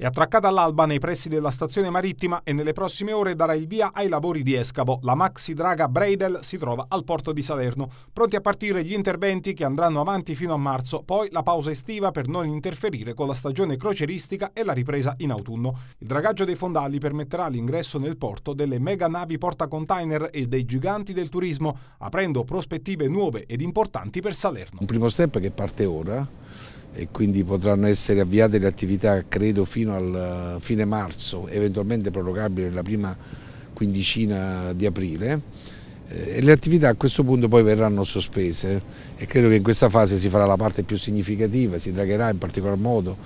È attraccata all'alba nei pressi della stazione marittima e nelle prossime ore darà il via ai lavori di escavo. La maxi draga Breidel si trova al porto di Salerno, pronti a partire gli interventi che andranno avanti fino a marzo, poi la pausa estiva per non interferire con la stagione croceristica e la ripresa in autunno. Il dragaggio dei fondali permetterà l'ingresso nel porto delle mega navi portacontainer e dei giganti del turismo, aprendo prospettive nuove ed importanti per Salerno. Un primo step che parte ora e quindi potranno essere avviate le attività credo fino al eh, fine marzo, eventualmente prorogabile nella prima quindicina di aprile eh, e le attività a questo punto poi verranno sospese e credo che in questa fase si farà la parte più significativa, si dragherà in particolar modo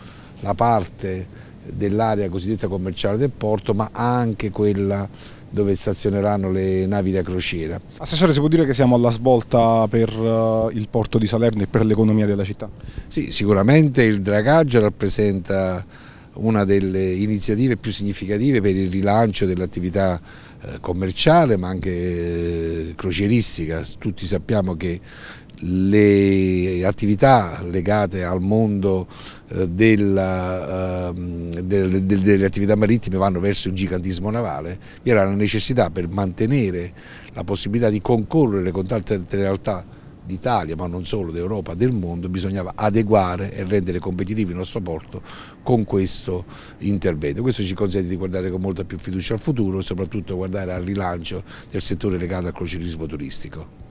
la parte dell'area cosiddetta commerciale del porto ma anche quella dove stazioneranno le navi da crociera. Assessore, si può dire che siamo alla svolta per eh, il porto di Salerno e per l'economia della città? Sì, sicuramente il dragaggio rappresenta una delle iniziative più significative per il rilancio dell'attività eh, commerciale ma anche eh, crocieristica. Tutti sappiamo che le attività legate al mondo eh, della, ehm, delle, delle attività marittime vanno verso il gigantismo navale, vi era la necessità per mantenere la possibilità di concorrere con tante realtà d'Italia, ma non solo d'Europa, del mondo, bisognava adeguare e rendere competitivo il nostro porto con questo intervento. Questo ci consente di guardare con molta più fiducia al futuro e soprattutto guardare al rilancio del settore legato al crocierismo turistico.